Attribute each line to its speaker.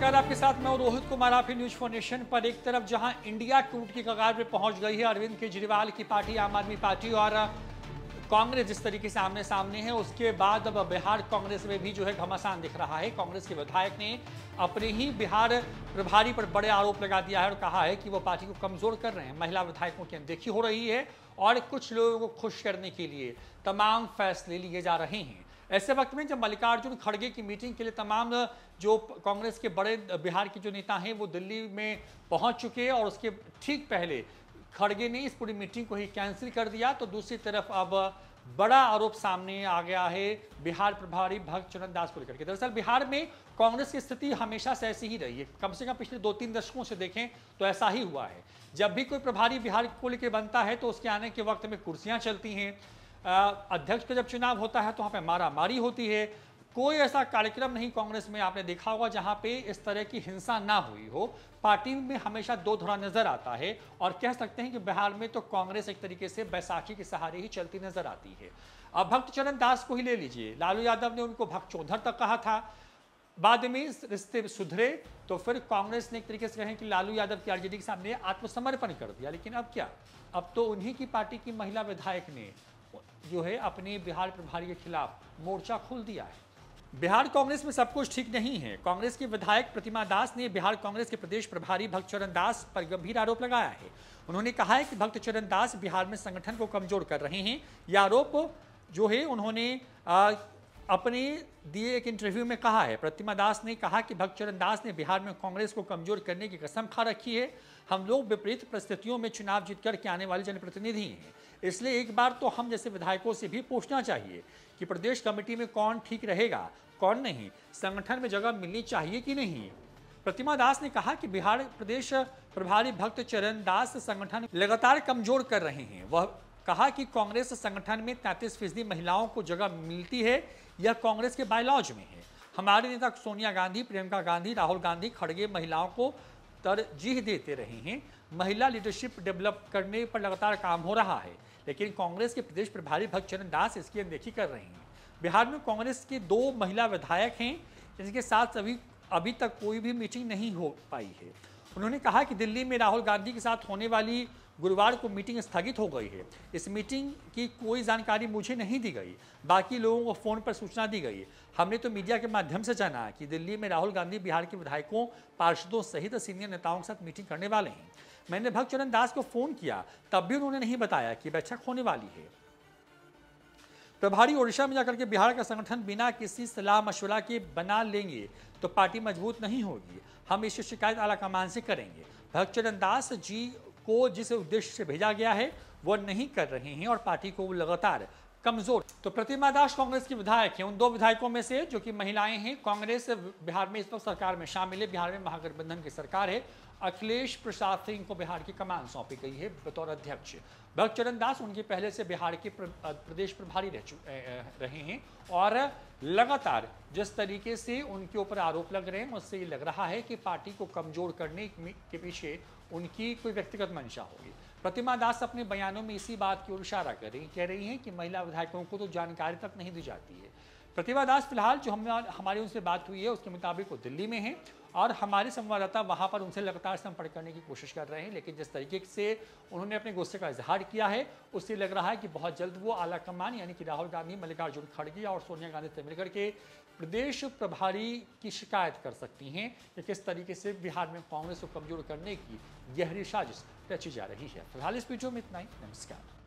Speaker 1: नमस्कार आपके साथ मैं रोहित कुमार आप न्यूज फोर नेशन पर एक तरफ जहां इंडिया टूट की कगार पर पहुंच गई है अरविंद केजरीवाल की पार्टी आम आदमी पार्टी और कांग्रेस जिस तरीके से आमने सामने है उसके बाद अब बिहार कांग्रेस में भी जो है घमासान दिख रहा है कांग्रेस के विधायक ने अपने ही बिहार प्रभारी पर बड़े आरोप लगा दिया है और कहा है कि वो पार्टी को कमजोर कर रहे हैं महिला विधायकों की अनदेखी हो रही है और कुछ लोगों को खुश करने के लिए तमाम फैसले लिए जा रहे हैं ऐसे वक्त में जब मल्लिकार्जुन खड़गे की मीटिंग के लिए तमाम जो कांग्रेस के बड़े बिहार के जो नेता हैं वो दिल्ली में पहुंच चुके हैं और उसके ठीक पहले खड़गे ने इस पूरी मीटिंग को ही कैंसिल कर दिया तो दूसरी तरफ अब बड़ा आरोप सामने आ गया है बिहार प्रभारी भक्त चरण दास को लेकर के दरअसल बिहार में कांग्रेस की स्थिति हमेशा से ऐसी ही रही है कम से कम पिछले दो तीन दशकों से देखें तो ऐसा ही हुआ है जब भी कोई प्रभारी बिहार को लेकर बनता है तो उसके आने के वक्त में कुर्सियां चलती हैं अध्यक्ष का जब चुनाव होता है तो वहाँ पे मारा मारी होती है कोई ऐसा कार्यक्रम नहीं कांग्रेस में आपने देखा होगा जहां पे इस तरह की हिंसा ना हुई हो पार्टी में हमेशा दो धुरा नजर आता है और कह सकते हैं कि बिहार में तो कांग्रेस एक तरीके से बैसाखी के सहारे ही चलती नजर आती है अब भक्त चरण दास को ही ले लीजिए लालू यादव ने उनको भक्त चौधर तक कहा था बाद में रिश्ते सुधरे तो फिर कांग्रेस ने एक तरीके से कहें कि लालू यादव की आरजेडी के सामने आत्मसमर्पण कर दिया लेकिन अब क्या अब तो उन्हीं की पार्टी की महिला विधायक ने जो है अपने बिहार प्रभारी के खिलाफ मोर्चा खोल दिया है बिहार कांग्रेस में सब कुछ ठीक नहीं है कांग्रेस के विधायक प्रतिमा दास ने बिहार कांग्रेस के प्रदेश प्रभारी भक्तचरण दास पर गंभीर आरोप लगाया है उन्होंने कहा है कि चरण दास बिहार में संगठन को कमजोर कर रहे हैं यह आरोप जो है उन्होंने अपने दिए एक इंटरव्यू में कहा है प्रतिमा दास ने कहा कि भक्तचरण दास ने बिहार में कांग्रेस को कमजोर करने की कसम खा रखी है हम लोग विपरीत परिस्थितियों में चुनाव जीत करके आने वाले जनप्रतिनिधि हैं इसलिए एक बार तो हम जैसे विधायकों से भी पूछना चाहिए कि प्रदेश कमेटी में कौन ठीक रहेगा कौन नहीं संगठन में जगह मिलनी चाहिए कि नहीं प्रतिमा दास ने कहा कि बिहार प्रदेश प्रभारी भक्त चरण दास संगठन लगातार कमजोर कर रहे हैं वह कहा कि कांग्रेस संगठन में तैंतीस फीसदी महिलाओं को जगह मिलती है यह कांग्रेस के बायलॉज में है हमारे नेता सोनिया गांधी प्रियंका गांधी राहुल गांधी खड़गे महिलाओं को तरजीह देते रहे हैं महिला लीडरशिप डेवलप करने पर लगातार काम हो रहा है लेकिन कांग्रेस के प्रदेश प्रभारी भक्त चरण दास इसकी अनदेखी कर रहे हैं बिहार में कांग्रेस के दो महिला विधायक हैं जिनके साथ अभी अभी तक कोई भी मीटिंग नहीं हो पाई है उन्होंने कहा कि दिल्ली में राहुल गांधी के साथ होने वाली गुरुवार को मीटिंग स्थगित हो गई है इस मीटिंग की कोई जानकारी मुझे नहीं दी गई बाकी लोगों को फ़ोन पर सूचना दी गई हमने तो मीडिया के माध्यम से जाना कि दिल्ली में राहुल गांधी बिहार के विधायकों पार्षदों सहित सीनियर नेताओं के साथ मीटिंग करने वाले हैं मैंने भक्त चरण दास को फ़ोन किया तब भी उन्होंने नहीं बताया कि बैठक होने वाली है प्रभारी ओडिशा में जाकर के बिहार का संगठन बिना किसी सलाह मशवरा के बना लेंगे तो पार्टी मजबूत नहीं होगी हम इसकी शिकायत आला कमान से करेंगे भक्तचरण दास जी को जिस उद्देश्य से भेजा गया है वह नहीं कर रहे हैं और पार्टी को वो लगातार कमजोर तो प्रतिमा दास कांग्रेस की विधायक है उन दो विधायकों में से जो कि महिलाएं हैं कांग्रेस बिहार में इस वक्त सरकार में शामिल है बिहार में महागठबंधन की सरकार है अखिलेश प्रसाद सिंह को बिहार की कमान सौंपी गई है बतौर अध्यक्ष भक्त चरण दास उनके पहले से बिहार के प्र, प्रदेश प्रभारी रह रहे हैं और लगातार जिस तरीके से उनके ऊपर आरोप लग रहे हैं उससे ये लग रहा है कि पार्टी को कमजोर करने के पीछे उनकी कोई व्यक्तिगत मंशा होगी प्रतिमा दास अपने बयानों में इसी बात की ओर इशारा कर रही कह रही हैं कि महिला विधायकों को तो जानकारी तक नहीं दी जाती है प्रतिभा दास फिलहाल जो हम हमारी उनसे बात हुई है उसके मुताबिक वो दिल्ली में हैं और हमारे संवाददाता वहाँ पर उनसे लगातार संपर्क करने की कोशिश कर रहे हैं लेकिन जिस तरीके से उन्होंने अपने गुस्से का इजहार किया है उससे लग रहा है कि बहुत जल्द वो आला कमान यानी कि राहुल गांधी मल्लिकार्जुन खड़गे और सोनिया गांधी से मिलकर के प्रदेश प्रभारी की शिकायत कर सकती हैं कि किस तरीके से बिहार में कांग्रेस को कमजोर करने की गहरी साजिश रची जा रही है फिलहाल इस वीडियो में इतना ही नमस्कार